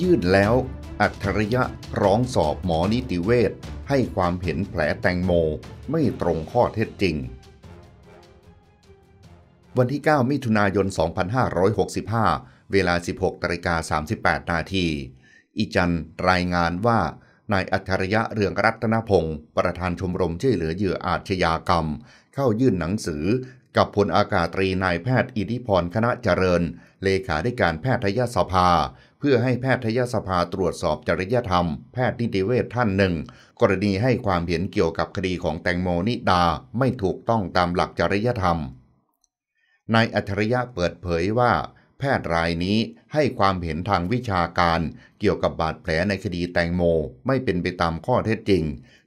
ยื่นแล้ว อัจฉริยะร้องสอบหมอนิติเวชให้ความเห็นแผลแตงโม ไม่ตรงข้อเท็จจริง วันที่ 9 มิถุนายน 2565 เวลา 16ตริกา38 นาที อิจันรายงานว่า นายอัจฉริยะเรืองรัตนพงศ์ประธานชมรมช่วยเหลือเหยื่ออาชญากรรม เข้ายื่นหนังสือกับพลอากาศตรีนายแพทย์อิทธิพรคณะเจริญ เลขาธิการแพทยสภาเพื่อให้แพทยสภาตรวจสอบจริยธรรม แพทย์นิติเวชท่านหนึ่ง กรณีให้ความเห็นเกี่ยวกับคดีของแตงโมนิดาไม่ถูกต้องตามหลักจริยธรรมนายอัจฉริยะเปิดเผยว่า แพทย์รายนี้ให้ความเห็นทางวิชาการเกี่ยวกับบาดแผลในคดีแตงโมไม่เป็นไปตามข้อเท็จจริง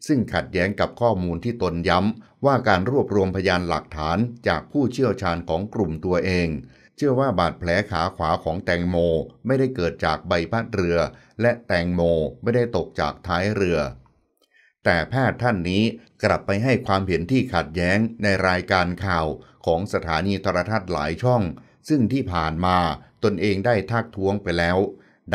ซึ่งขัดแย้งกับข้อมูลที่ตนย้ำว่าการรวบรวมพยานหลักฐานจากผู้เชี่ยวชาญของกลุ่มตัวเองเชื่อว่าบาดแผลขาขวาของแตงโมไม่ได้เกิดจากใบพัดเรือและแตงโมไม่ได้ตกจากท้ายเรือ แต่แพทย์ท่านนี้กลับไปให้ความเห็นที่ขัดแย้งในรายการข่าวของสถานีโทรทัศน์หลายช่อง ซึ่งที่ผ่านมาตนเองได้ทักท้วงไปแล้ว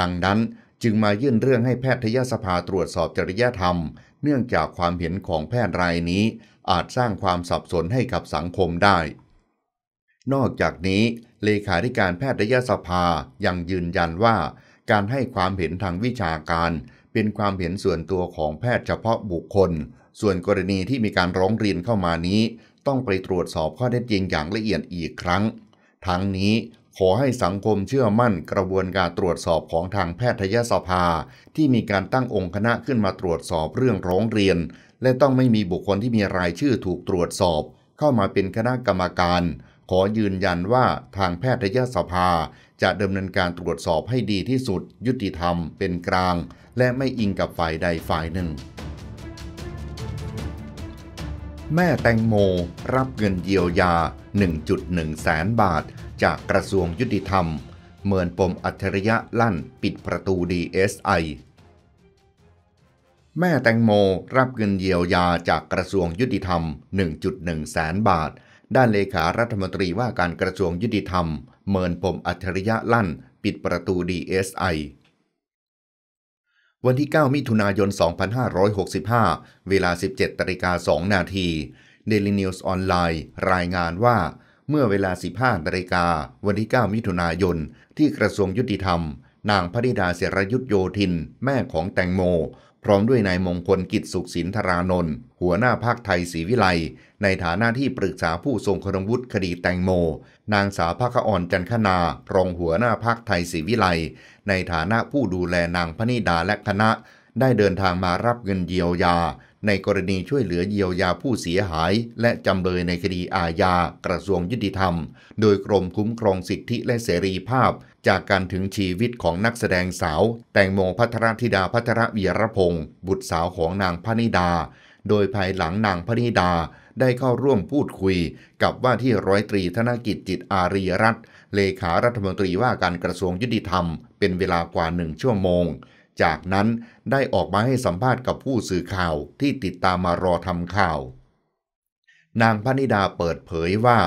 ดังนั้นจึงมายื่นเรื่องให้แพทยสภาตรวจสอบจริยธรรม เนื่องจากความเห็นของแพทย์รายนี้ อาจสร้างความสับสนให้กับสังคมได้นอกจากนี้เลขาธิการแพทยสภายังยืนยันว่า การให้ความเห็นทางวิชาการ เป็นความเห็นส่วนตัวของแพทย์เฉพาะบุคคล ส่วนกรณีที่มีการร้องเรียนเข้ามานี้ ต้องไปตรวจสอบข้อเท็จจริงอย่างละเอียดอีกครั้ง ทั้งนี้ ขอให้สังคมเชื่อมั่นกระบวนการตรวจสอบของทางแพทยสภาที่มีการตั้งองค์คณะขึ้นมาตรวจสอบเรื่องร้องเรียน และต้องไม่มีบุคคลที่มีรายชื่อถูกตรวจสอบ เข้ามาเป็นคณะกรรมการขอยืนยันว่าทางแพทยสภาจะดำเนินการตรวจสอบให้ดีที่สุดยุติธรรมเป็นกลาง และไม่อิงกับฝ่ายใดฝ่ายหนึ่ง แม่แตงโมรับเงินเยียวยา 1.1แสนบาท จากกระทรวงยุติธรรมเมินปมอัจฉริยะลั่นปิดประตูดีเอสไอแม่แตงโมรับเงินเยียวยาจากกระทรวงยุติธรรม 1.1 แสนบาทด้านเลขารัฐมนตรีว่าการกระทรวงยุติธรรม เมินปมอัจฉริยะลั่นปิดประตูดีเอสไอวันที่ 9 มิถุนายน 2565 เวลา 17ตริกา2นาทีเดลินิวส์ออนไลน์รายงานว่าเมื่อเวลา 15นาฬิกาวันที่ 9 มิถุนายนที่กระทรวงยุติธรรม นางพริดาเสรยุทธโยธินแม่ของแตงโมพร้อมด้วยนายมงคลกิจสุขสินธารานนท์หัวหน้าภาคไทยศรีวิไลในฐานะที่ปรึกษาผู้ทรงคุณวุฒิคดีแตงโม นางสาวภาคอ่อนจันคนารองหัวหน้าภาคไทยศรีวิไลในฐานะผู้ดูแลนางพนิดาและคณะ ได้เดินทางมารับเงินเยียวยา ในกรณีช่วยเหลือเยียวยาผู้เสียหาย และจำเลยในคดีอาญา กระทรวงยุติธรรม โดยกรมคุ้มครองสิทธิและเสรีภาพจากการถึงชีวิตของนักแสดงสาว แตงโมพัทรธิดาพัทรวีรพงศ์บุตรสาวของนางพนิดา โดยภายหลังนางพนิดาได้เข้าร่วมพูดคุย กับว่าที่ร้อยตรีธนกิจจิตอารีรัตนเลขารัฐมนตรีว่าการกระทรวงยุติธรรมเป็นเวลากว่าหนึ่งชั่วโมง จากนั้นได้ออกมาให้สัมภาษณ์กับผู้สื่อข่าวที่ติดตามมารอทำข่าว นางพนิดาเปิดเผยว่า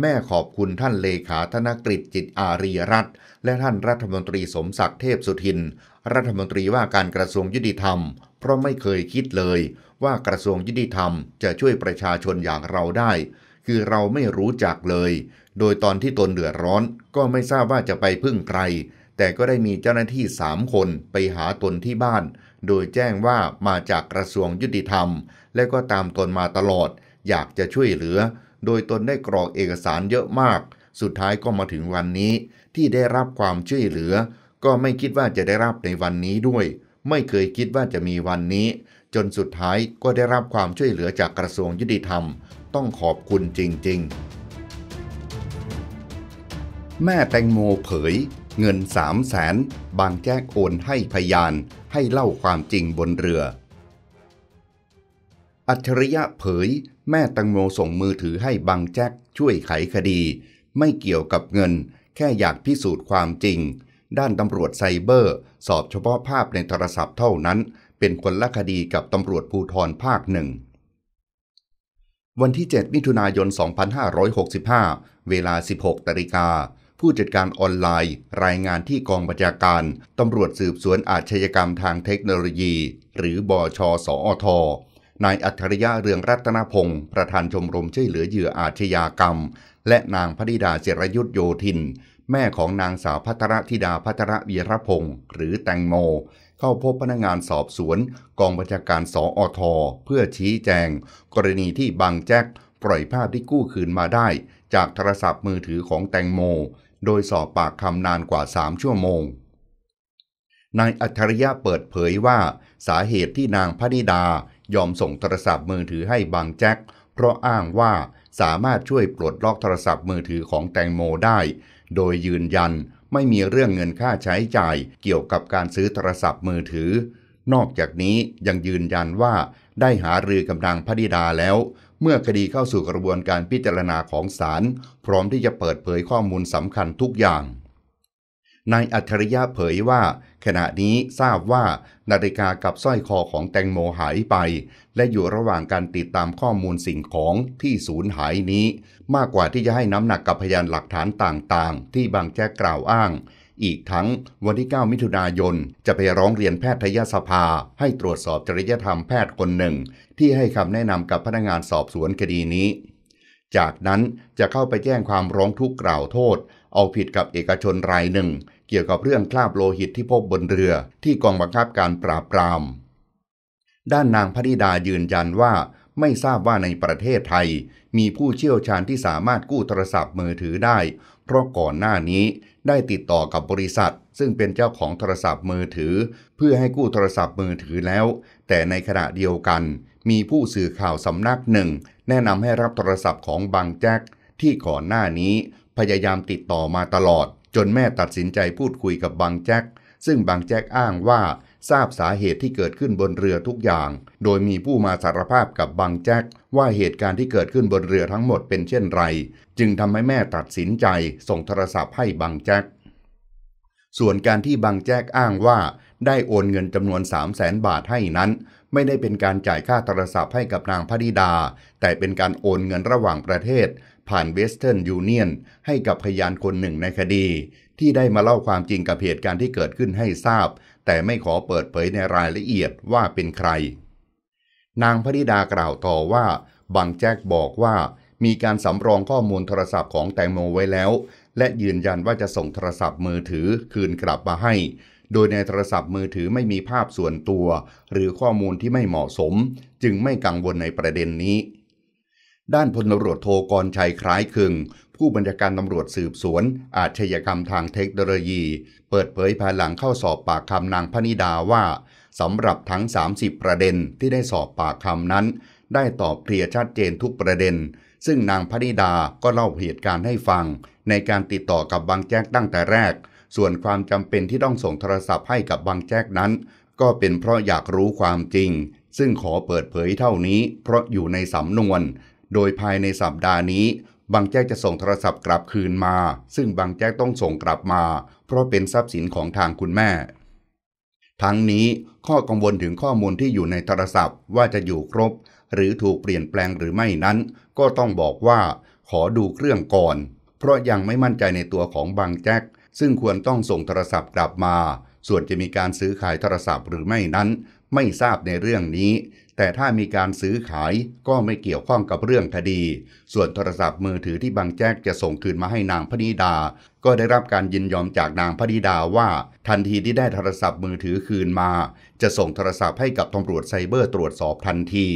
แม่ขอบคุณท่านเลขาธนกฤษจิตอารีรัตน์และท่านรัฐมนตรีสมศักดิ์เทพสุทิน รัฐมนตรีว่าการกระทรวงยุติธรรมเพราะไม่เคยคิดเลย ว่ากระทรวงยุติธรรมจะช่วยประชาชนอย่างเราได้ คือเราไม่รู้จักเลย โดยตอนที่ตนเดือดร้อนก็ไม่ทราบว่าจะไปพึ่งใคร แต่ก็ได้มีเจ้าหน้าที่สามคนไปหาตนที่บ้าน โดยแจ้งว่ามาจากกระทรวงยุติธรรม และก็ตามตนมาตลอด อยากจะช่วยเหลือโดยตนได้กรอกเอกสารเยอะมาก สุดท้ายก็มาถึงวันนี้ ที่ได้รับความช่วยเหลือ ก็ไม่คิดว่าจะได้รับในวันนี้ด้วย ไม่เคยคิดว่าจะมีวันนี้ จนสุดท้ายก็ได้รับความช่วยเหลือจากกระทรวงยุติธรรม ต้องขอบคุณจริงๆ แม่แตงโมเผยเงินสามแสน บางแจ๊กโอนให้พยานให้เล่าความจริงบนเรือ อัจฉริยะเผยแม่ตังโมส่งมือถือให้บังแจ็คช่วยไขคดี ไม่เกี่ยวกับเงิน แค่อยากพิสูจน์ความจริง ด้านตำรวจไซเบอร์ สอบเฉพาะภาพในโทรศัพท์เท่านั้น เป็นคนละคดีกับตำรวจภูธรภาคหนึ่ง วันที่ 7 มิถุนายน 2565 เวลา 16นาฬิกาผู้จัดการออนไลน์ รายงานที่กองบัญชาการ ตำรวจสืบสวนอาชญากรรมทางเทคโนโลยี หรือบอชอสอทนายอัจฉริยะเรืองรัตนพงศ์ประธานชมรมช่วยเหลือเหยื่ออาชญากรรม และนางพนิดาเจรยุทธโยธิน แม่ของนางสาวพัทรธิดาพัทรวีรพงศ์หรือแตงโม เข้าพบพนักงานสอบสวน กองบัญชาการสออทอเพื่อชี้แจง กรณีที่บางแจ็คปล่อยภาพที่กู้คืนมาได้ จากโทรศัพท์มือถือของแตงโม โดยสอบปากคำนานกว่า3ชั่วโมงนายอัจฉริยะเปิดเผยว่า สาเหตุที่นางพนิดายอมส่งโทรศัพท์มือถือให้บางแจ็ค เพราะอ้างว่าสามารถช่วยปลดล็อกโทรศัพท์มือถือของแตงโมได้ โดยยืนยันไม่มีเรื่องเงินค่าใช้จ่ายเกี่ยวกับการซื้อโทรศัพท์มือถือ นอกจากนี้ยังยืนยันว่าได้หารือกำลังพดิดาแล้ว เมื่อคดีเข้าสู่กระบวนการพิจารณาของศาลพร้อมที่จะเปิดเผยข้อมูลสำคัญทุกอย่าง นายอัจฉริยะเผยว่าขณะนี้ทราบว่านาฬิกากับสร้อยคอของแตงโมหายไป และอยู่ระหว่างการติดตามข้อมูลสิ่งของที่สูญหายนี้ มากกว่าที่จะให้น้ำหนักกับพยานหลักฐานต่างๆ ที่บางแจ๊กกล่าวอ้าง อีกทั้งวันที่ 9 มิถุนายน จะไปร้องเรียนแพทยสภา ให้ตรวจสอบจริยธรรมแพทย์คนหนึ่ง ที่ให้คำแนะนำกับพนักงานสอบสวนคดีนี้ จากนั้นจะเข้าไปแจ้งความร้องทุกข์กล่าวโทษเอาผิดกับเอกชนรายหนึ่ง เกี่ยวกับเรื่องคราบโลหิตที่พบบนเรือที่กองบังคับการปราบปราม ด้านนางพนิดายืนยันว่า ไม่ทราบว่าในประเทศไทย มีผู้เชี่ยวชาญที่สามารถกู้โทรศัพท์มือถือได้ เพราะก่อนหน้านี้ได้ติดต่อกับบริษัท ซึ่งเป็นเจ้าของโทรศัพท์มือถือ เพื่อให้กู้โทรศัพท์มือถือแล้ว แต่ในขณะเดียวกัน มีผู้สื่อข่าวสำนักหนึ่ง แนะนำให้รับโทรศัพท์ของบางแจ็คที่ก่อนหน้านี้พยายามติดต่อมาตลอด จนแม่ตัดสินใจพูดคุยกับบางแจ็คซึ่งบางแจ็คอ้างว่าทราบสาเหตุที่เกิดขึ้นบนเรือทุกอย่าง โดยมีผู้มาสารภาพกับบางแจ็คว่าเหตุการณ์ที่เกิดขึ้นบนเรือทั้งหมด เป็นเช่นไร จึงทำให้แม่ตัดสินใจส่งโทรศัพท์ให้บางแจ็คส่วนการที่บางแจ็คอ้างว่าได้โอนเงินจำนวน 3 0 0แสนบาทให้นั้น ไม่ได้เป็นการจ่ายค่าโทรศัพท์ให้กับนางพดิดา แต่เป็นการโอนเงินระหว่างประเทศผ่านเวสเทิร์นยูเนียน ให้กับพยานคนหนึ่งในคดี ที่ได้มาเล่าความจริงกับเหตุการณ์ที่เกิดขึ้นให้ทราบ แต่ไม่ขอเปิดเผยในรายละเอียดว่าเป็นใคร นางพริดากล่าวต่อว่า บังแจ็คบอกว่า มีการสำรองข้อมูลโทรศัพท์ของแตงโมไว้แล้ว และยืนยันว่าจะส่งโทรศัพท์มือถือคืนกลับมาให้ โดยในโทรศัพท์มือถือไม่มีภาพส่วนตัว หรือข้อมูลที่ไม่เหมาะสม จึงไม่กังวลในประเด็นนี้ด้านพลตำรวจโทกรชัยคล้ายคึง ผู้บัญชาการตำรวจสืบสวน อาชญากรรมทางเทคโนโลยี เปิดเผยภายหลังเข้าสอบปากคำนางพนิดาว่าสำหรับทั้ง 30 ประเด็นที่ได้สอบปากคำนั้น ได้ตอบเคลียร์ชัดเจนทุกประเด็น ซึ่งนางพนิดาก็เล่าเหตุการณ์ให้ฟัง ในการติดต่อกับบางแจ๊กตั้งแต่แรก ส่วนความจำเป็นที่ต้องส่งโทรศัพท์ให้กับบางแจ๊กนั้น ก็เป็นเพราะอยากรู้ความจริง ซึ่งขอเปิดเผยเท่านี้ เพราะอยู่ในสำนวนโดยภายในสัปดาห์นี้บางแจ๊กจะส่งโทรศัพท์กลับคืนมา ซึ่งบางแจ๊กต้องส่งกลับมาเพราะเป็นทรัพย์สินของทางคุณแม่ ทั้งนี้ข้อกังวลถึงข้อมูลที่อยู่ในโทรศัพท์ว่าจะอยู่ครบหรือถูกเปลี่ยนแปลงหรือไม่นั้น ก็ต้องบอกว่า ขอดูเครื่องก่อน เพราะยังไม่มั่นใจในตัวของบางแจ๊กซึ่งควรต้องส่งโทรศัพท์กลับมาส่วนจะมีการซื้อขายโทรศัพท์หรือไม่นั้น ไม่ทราบในเรื่องนี้ แต่ถ้ามีการซื้อขายก็ไม่เกี่ยวข้องกับเรื่องคดี ส่วนโทรศัพท์มือถือที่บางแจ๊กจะส่งคืนมาให้นางพนิดา ก็ได้รับการยินยอมจากนางพนิดาว่า ทันทีที่ได้โทรศัพท์มือถือคืนมา จะส่งโทรศัพท์ให้กับตำรวจไซเบอร์ตรวจสอบทันที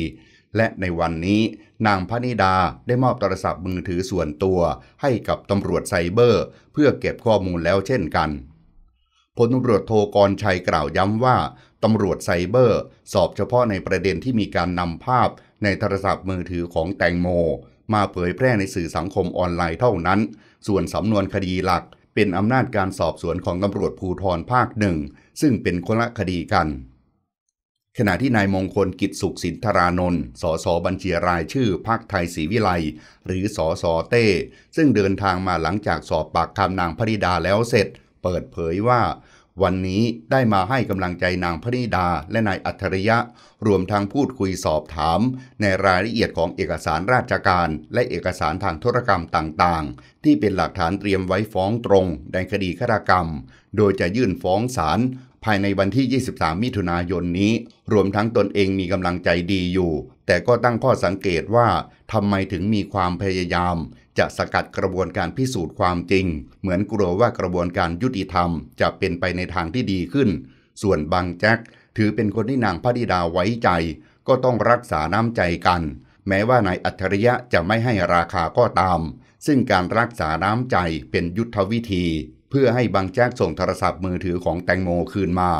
และในวันนี้นางพนิดาได้มอบโทรศัพท์มือถือส่วนตัว ให้กับตำรวจไซเบอร์ เพื่อเก็บข้อมูลแล้วเช่นกันพลตำรวจโทกรชัยกล่าวย้ำว่า ตำรวจไซเบอร์ สอบเฉพาะในประเด็นที่มีการนำภาพในโทรศัพท์มือถือของแตงโม มาเผยแพร่ในสื่อสังคมออนไลน์เท่านั้น ส่วนสำนวนคดีหลักเป็นอำนาจการสอบสวนของตำรวจภูธรภาคหนึ่งซึ่งเป็นคนละคดีกัน ขณะที่นายมงคลกิจสุขสินธารนนท์สสบัญชีรายชื่อพักไทยศรีวิไลหรือสสเต้ซึ่งเดินทางมาหลังจากสอบปากคำนางพริดาแล้วเสร็จเปิดเผยว่า วันนี้ได้มาให้กำลังใจนางพนิดาและนายอัจฉริยะ รวมทั้งพูดคุยสอบถาม ในรายละเอียดของเอกสารราชการและเอกสารทางธุรกรรมต่าง ๆ ที่เป็นหลักฐานเตรียมไว้ฟ้องตรง ในคดีฆาตกรรม โดยจะยื่นฟ้องศาลภายในวันที่ 23 มิถุนายนนี้ รวมทั้งตนเองมีกำลังใจดีอยู่ แต่ก็ตั้งข้อสังเกตว่า ทำไมถึงมีความพยายามจะสกัดกระบวนการพิสูจน์ความจริง เหมือนกลัวว่ากระบวนการยุติธรรมจะเป็นไปในทางที่ดีขึ้น ส่วนบางแจ็คถือเป็นคนที่นางพระธิดาไว้ใจ ก็ต้องรักษาน้ำใจกัน แม้ว่านายอัจฉริยะจะไม่ให้ราคาก็ตาม ซึ่งการรักษาน้ำใจเป็นยุทธวิธีเพื่อให้บางแจ๊กส่งโทรศัพท์มือถือของแตงโมคืนมา